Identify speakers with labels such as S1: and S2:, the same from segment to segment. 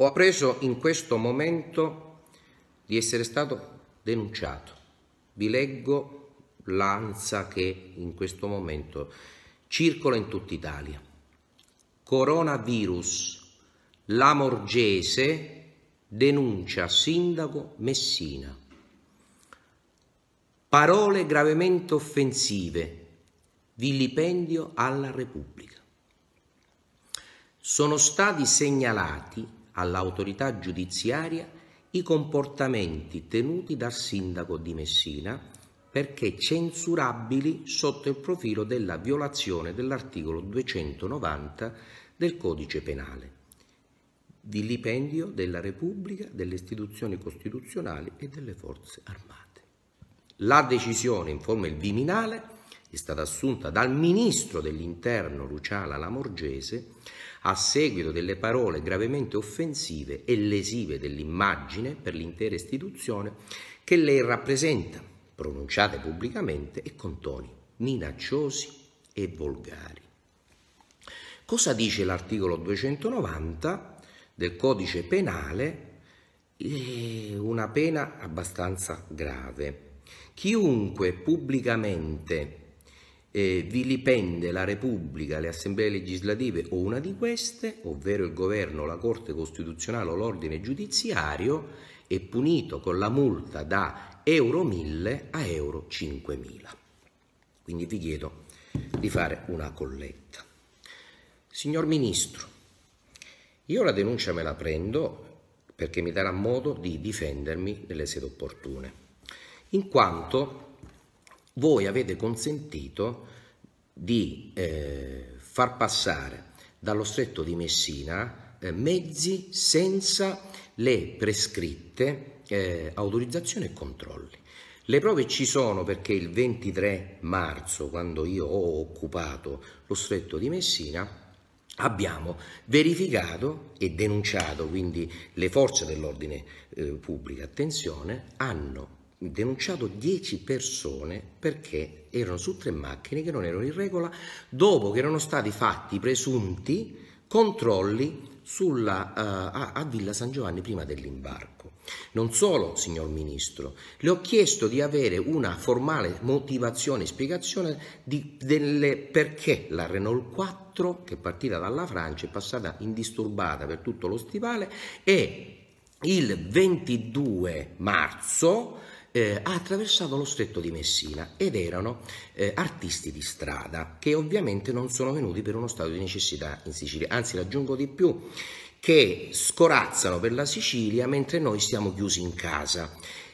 S1: Ho appreso in questo momento di essere stato denunciato. Vi leggo l'ansia che in questo momento circola in tutta Italia. Coronavirus, la Morgese denuncia sindaco Messina. Parole gravemente offensive, vilipendio alla Repubblica. Sono stati segnalati all'autorità giudiziaria i comportamenti tenuti dal sindaco di Messina perché censurabili sotto il profilo della violazione dell'articolo 290 del codice penale, vilipendio della Repubblica, delle istituzioni costituzionali e delle forze armate. La decisione, informa il Viminale, è stata assunta dal ministro dell'interno Luciana Lamorgese a seguito delle parole gravemente offensive e lesive dell'immagine per l'intera istituzione che lei rappresenta, pronunciate pubblicamente e con toni minacciosi e volgari. Cosa dice l'articolo 290 del codice penale? una pena abbastanza grave. Chiunque pubblicamente eh, vilipende la Repubblica, le assemblee legislative o una di queste, ovvero il governo, la Corte Costituzionale o l'ordine giudiziario, è punito con la multa da euro 1000 a euro 5000. Quindi vi chiedo di fare una colletta. Signor Ministro, io la denuncia me la prendo perché mi darà modo di difendermi nelle sedi opportune, in quanto voi avete consentito di eh, far passare dallo stretto di Messina eh, mezzi senza le prescritte eh, autorizzazioni e controlli. Le prove ci sono perché il 23 marzo, quando io ho occupato lo stretto di Messina, abbiamo verificato e denunciato, quindi le forze dell'ordine eh, pubblico, attenzione, hanno denunciato 10 persone perché erano su tre macchine che non erano in regola dopo che erano stati fatti i presunti controlli sulla, uh, a, a, Villa San Giovanni prima dell'imbarco. Non solo, signor Ministro, le ho chiesto di avere una formale motivazione, e spiegazione di, delle, perché la Renault 4, che è partita dalla Francia, è passata indisturbata per tutto lo stivale e il 22 marzo eh, ha attraversato lo stretto di Messina ed erano eh, artisti di strada che ovviamente non sono venuti per uno stato di necessità in Sicilia, anzi raggiungo di più, che scorazzano per la Sicilia mentre noi stiamo chiusi in casa.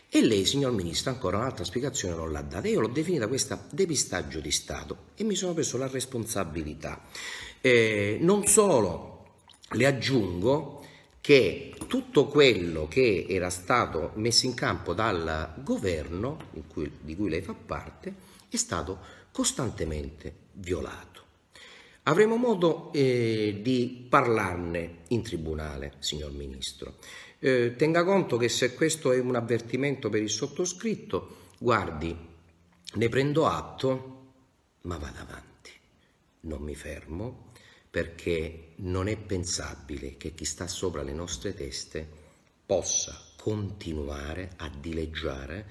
S1: E lei, signor Ministro, ancora un'altra spiegazione non l'ha data. Io l'ho definita questa depistaggio di Stato e mi sono preso la responsabilità. Eh, non solo, le aggiungo che tutto quello che era stato messo in campo dal governo cui, di cui lei fa parte è stato costantemente violato. Avremo modo eh, di parlarne in tribunale, signor Ministro. Eh, tenga conto che se questo è un avvertimento per il sottoscritto, guardi, ne prendo atto, ma vado avanti. Non mi fermo, perché non è pensabile che chi sta sopra le nostre teste possa continuare a dileggiare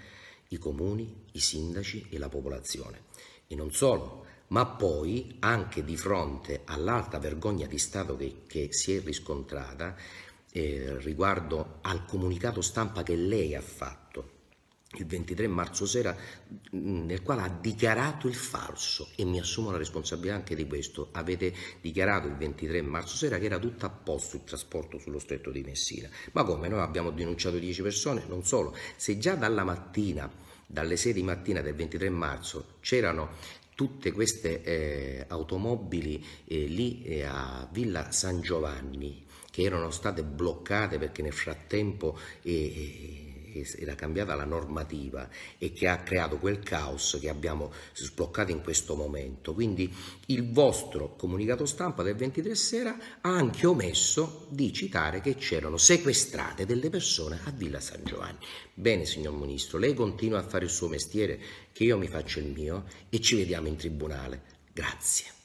S1: i comuni, i sindaci e la popolazione. E non solo, ma poi anche di fronte all'alta vergogna di Stato che, che si è riscontrata eh, riguardo al comunicato stampa che lei ha fatto il 23 marzo sera nel quale ha dichiarato il falso e mi assumo la responsabilità anche di questo avete dichiarato il 23 marzo sera che era tutto a posto il trasporto sullo stretto di Messina ma come noi abbiamo denunciato 10 persone non solo se già dalla mattina dalle 6 di mattina del 23 marzo c'erano tutte queste eh, automobili eh, lì eh, a Villa San Giovanni che erano state bloccate perché nel frattempo eh, era cambiata la normativa e che ha creato quel caos che abbiamo sbloccato in questo momento. Quindi il vostro comunicato stampa del 23 sera ha anche omesso di citare che c'erano sequestrate delle persone a Villa San Giovanni. Bene, signor Ministro, lei continua a fare il suo mestiere, che io mi faccio il mio e ci vediamo in tribunale. Grazie.